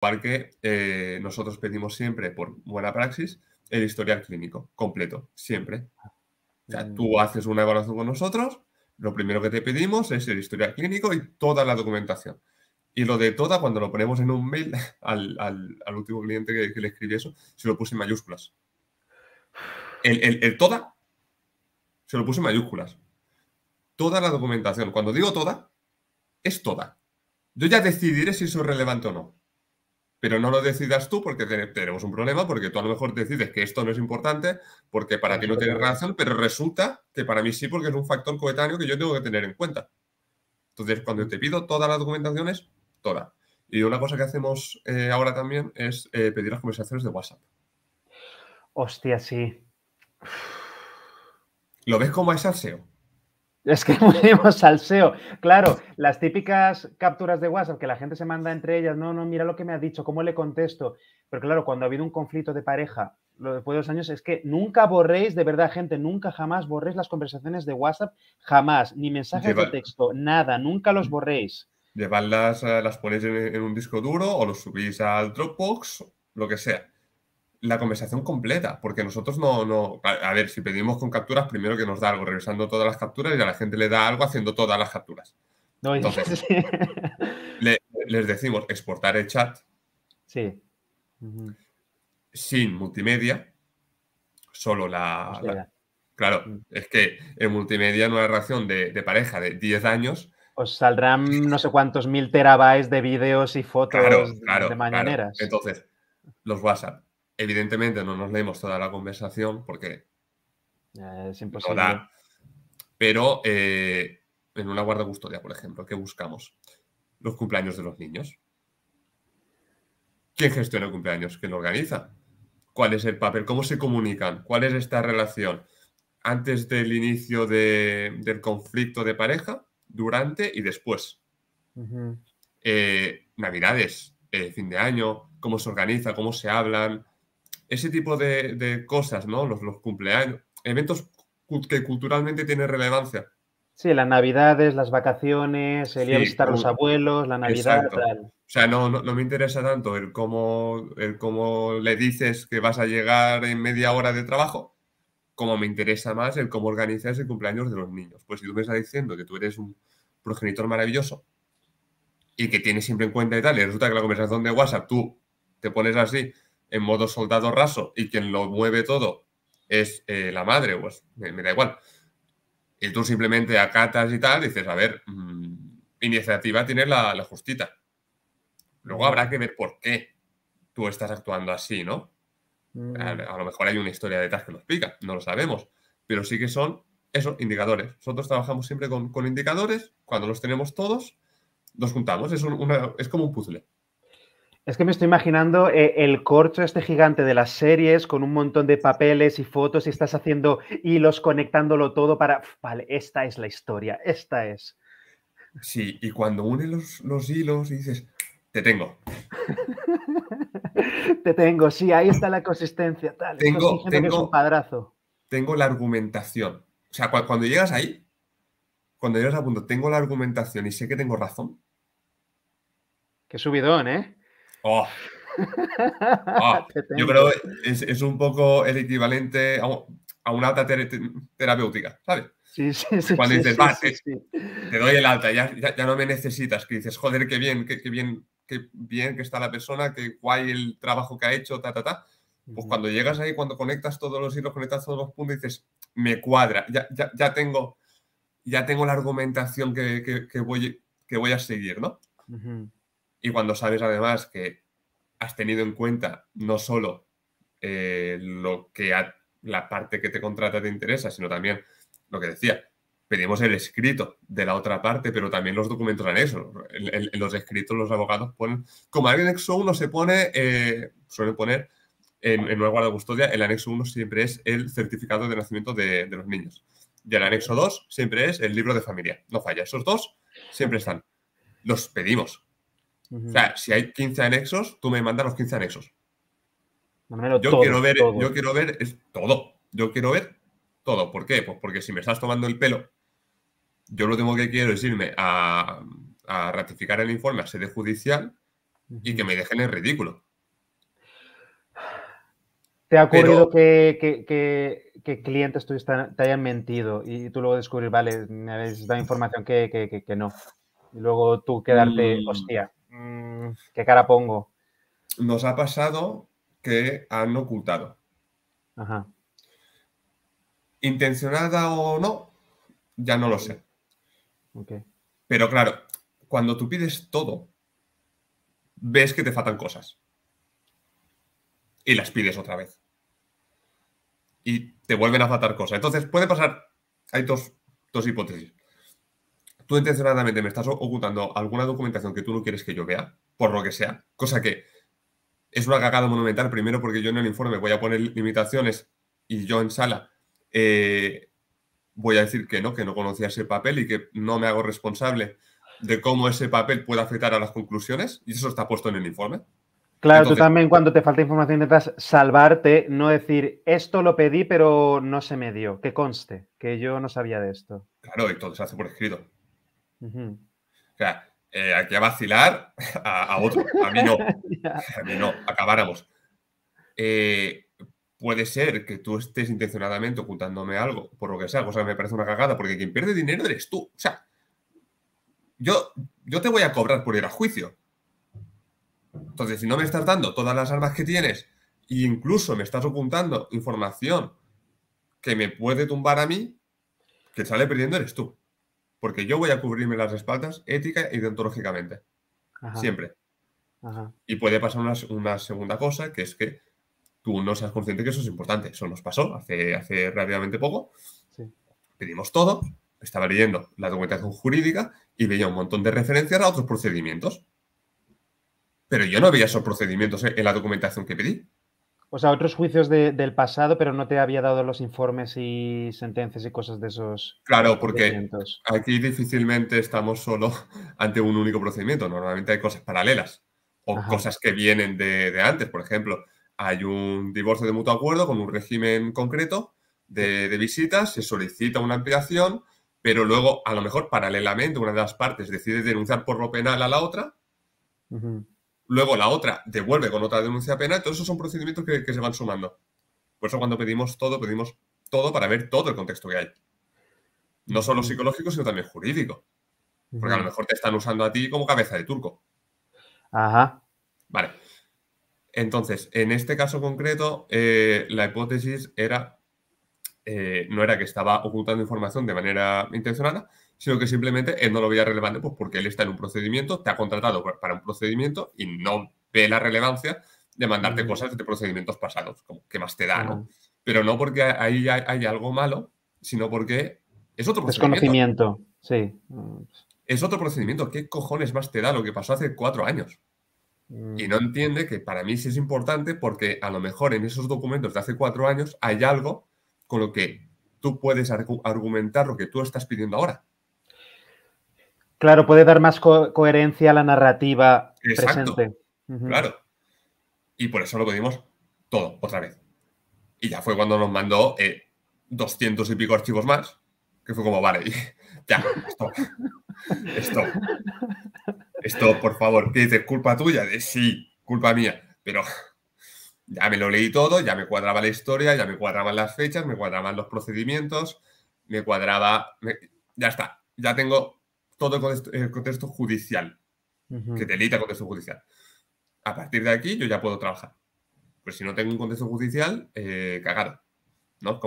porque eh, nosotros pedimos siempre, por buena praxis, el historial clínico completo, siempre. O tú mm. haces una evaluación con nosotros, lo primero que te pedimos es el historial clínico y toda la documentación. Y lo de toda, cuando lo ponemos en un mail al, último cliente que, le escribí eso, se lo puse en mayúsculas. El, el toda, se lo puse en mayúsculas. Toda la documentación. Cuando digo toda, es toda. Yo ya decidiré si eso es relevante o no pero no lo decidas tú porque tenemos un problema, porque tú a lo mejor decides que esto no es importante, porque para ti no tienes razón, pero resulta que para mí sí, porque es un factor coetáneo que yo tengo que tener en cuenta. Entonces, cuando te pido todas las documentaciones, toda. Y una cosa que hacemos eh, ahora también es eh, pedir las conversaciones de WhatsApp. Hostia, sí. ¿Lo ves como es aseo? Es que al SEO, Claro, las típicas capturas de WhatsApp que la gente se manda entre ellas, no, no, mira lo que me ha dicho, cómo le contesto. Pero claro, cuando ha habido un conflicto de pareja, lo después de dos años, es que nunca borréis, de verdad, gente, nunca jamás borréis las conversaciones de WhatsApp, jamás, ni mensajes de texto, nada, nunca los borréis. Llevadlas, eh, las ponéis en, en un disco duro o los subís al Dropbox, lo que sea la conversación completa, porque nosotros no, no, a ver, si pedimos con capturas, primero que nos da algo regresando todas las capturas y a la gente le da algo haciendo todas las capturas. No, Entonces, les decimos exportar el chat. Sí. Sin multimedia, solo la... claro, mm. es que en multimedia en una relación de, pareja de 10 años... Os pues saldrán no sé cuántos mil terabytes de vídeos y fotos de mañaneras. Entonces, los WhatsApp Evidentemente no nos leemos toda la conversación porque es imposible. pero eh, en una guarda custodia, por ejemplo, ¿qué buscamos? Los cumpleaños de los niños. ¿Quién gestiona el cumpleaños? ¿Quién lo organiza? ¿Cuál es el papel? ¿Cómo se comunican? ¿Cuál es esta relación? Antes del inicio del conflicto de pareja, durante y después. Eh, Navidades, eh, fin de año, cómo se organiza, cómo se hablan, ese tipo de, cosas, ¿no? Los, cumpleaños, eventos que culturalmente tienen relevancia. Sí, las navidades, las vacaciones, el ir a visitar a los abuelos, la navidad. Tal. O sea, no, no, me interesa tanto el cómo, el cómo le dices que vas a llegar en media hora de trabajo, como me interesa más el cómo organizas el cumpleaños de los niños. Pues si tú me estás diciendo que tú eres un progenitor maravilloso y que tienes siempre en cuenta y tal, y resulta que la conversación de WhatsApp tú te pones así en modo soldado raso y quien lo mueve todo es eh, la madre, pues me, da igual. Y tú simplemente acatas y tal, dices, a ver, mm, iniciativa tiene la, justita. Luego habrá que ver por qué tú estás actuando así, ¿no? Mm. A, lo mejor hay una historia detrás que nos explica, no lo sabemos, pero sí que son esos indicadores. Nosotros trabajamos siempre con, con indicadores, cuando los tenemos todos, los juntamos, es, es como un puzzle. Es que me estoy imaginando eh, el corcho este gigante de las series con un montón de papeles y fotos y estás haciendo hilos conectándolo todo para, vale, esta es la historia, esta es. Sí, y cuando une los, hilos y dices, te tengo. te tengo, sí, ahí está la consistencia. Tal. Tengo, un padrazo. tengo la argumentación. O sea, cuando llegas ahí, cuando llegas a punto, tengo la argumentación y sé que tengo razón. Qué subidón, ¿eh? Oh. Oh. Yo creo que es, un poco el equivalente a, una alta terapéutica, ¿sabes? Sí, sí, sí. Cuando dices, va, te, doy el alta, ya, no me necesitas, que dices, joder, qué bien, qué, bien, qué bien que está la persona, qué guay el trabajo que ha hecho, ta, ta, ta. Pues cuando llegas ahí, cuando conectas todos los hilos, conectas todos los puntos, dices, me cuadra, ya, tengo, ya tengo la argumentación que, voy, que voy a seguir, ¿no? Y cuando sabes además que has tenido en cuenta no solo eh, lo que a la parte que te contrata te interesa, sino también lo que decía, pedimos el escrito de la otra parte, pero también los documentos anexos. En, los escritos los abogados ponen, como el anexo 1 se pone, eh, poner en, en una guarda custodia, el anexo 1 siempre es el certificado de nacimiento de, de los niños. Y el anexo 2 siempre es el libro de familia. No falla, esos dos siempre están. Los pedimos, o sea, si hay 15 anexos, tú me mandas los 15 anexos. Yo, quiero ver, todo. yo quiero ver todo. Yo quiero ver todo. ¿Por qué? Pues porque si me estás tomando el pelo, yo lo tengo que quiero es irme a, ratificar el informe a sede judicial y que me dejen en ridículo. ¿Te ha ocurrido que, clientes tuyos te hayan mentido y tú luego descubrir, vale, me habéis dado información que, no? Y luego tú quedarte, mm. hostia, Mm, ¿qué cara pongo? Nos ha pasado que han ocultado. Ajá. Intencionada o no, ya no lo sé. Pero claro, cuando tú pides todo, ves que te faltan cosas. Y las pides otra vez. Y te vuelven a faltar cosas. Entonces puede pasar, hay dos hipótesis tú intencionadamente me estás ocultando alguna documentación que tú no quieres que yo vea, por lo que sea, cosa que es una cagada monumental, primero porque yo en el informe voy a poner limitaciones y yo en sala eh, voy a decir que no, que no conocía ese papel y que no me hago responsable de cómo ese papel puede afectar a las conclusiones y eso está puesto en el informe. Claro, tú también cuando te falta información intentas salvarte, no decir esto lo pedí pero no se me dio, que conste, que yo no sabía de esto. Claro, y todo se hace por escrito. O sea, eh, aquí a vacilar a, otro, a mí no, a mí no, acabáramos. Eh, puede ser que tú estés intencionadamente ocultándome algo, por lo que sea, cosa me parece una cagada, porque quien pierde dinero eres tú. O sea, yo, yo te voy a cobrar por ir a juicio. Entonces, si no me estás dando todas las armas que tienes e incluso me estás ocultando información que me puede tumbar a mí, que sale perdiendo eres tú. Porque yo voy a cubrirme las espaldas ética y deontológicamente. Siempre. Y puede pasar una, segunda cosa, que es que tú no seas consciente que eso es importante. Eso nos pasó hace, hace poco. Pedimos todo, estaba leyendo la documentación jurídica y veía un montón de referencias a otros procedimientos. Pero yo no veía esos procedimientos en la documentación que pedí. O sea, otros juicios del pasado, pero no te había dado los informes y sentencias y cosas de esos. Claro, porque aquí difícilmente estamos solo ante un único procedimiento. Normalmente hay cosas paralelas o cosas que vienen de, antes. Por ejemplo, hay un divorcio de mutuo acuerdo con un régimen concreto de, visitas, se solicita una ampliación, pero luego, a lo mejor, paralelamente, una de las partes decide denunciar por lo penal a la otra luego la otra devuelve con otra denuncia penal, todos esos son procedimientos que, se van sumando. Por eso cuando pedimos todo, pedimos todo para ver todo el contexto que hay. No solo psicológico, sino también jurídico. Porque a lo mejor te están usando a ti como cabeza de turco. Ajá. Vale. Entonces, en este caso concreto, eh, la hipótesis era, eh, no era que estaba ocultando información de manera intencionada, sino que simplemente él no lo veía relevante pues, porque él está en un procedimiento, te ha contratado para un procedimiento y no ve la relevancia de mandarte mm. cosas de procedimientos pasados, como que más te da, ¿no? Pero no porque ahí hay, hay, algo malo, sino porque es otro procedimiento. Desconocimiento, sí. Mm. Es otro procedimiento. ¿Qué cojones más te da lo que pasó hace cuatro años? Mm. Y no entiende que para mí sí es importante porque a lo mejor en esos documentos de hace cuatro años hay algo con lo que tú puedes argumentar lo que tú estás pidiendo ahora. Claro, puede dar más coherencia a la narrativa presente. Claro. Y por eso lo pedimos todo, otra vez. Y ya fue cuando nos mandó eh, doscientos y pico archivos más, que fue como, vale, ya, esto, esto, esto, por favor, ¿qué dices, culpa tuya, eh, sí, culpa mía, pero ya me lo leí todo, ya me cuadraba la historia, ya me cuadraban las fechas, me cuadraban los procedimientos, me cuadraba, ya está, ya tengo todo el contexto, judicial, que delita el contexto judicial. A partir de aquí yo ya puedo trabajar. Pues si no tengo un contexto judicial, eh, cagado. ¿no?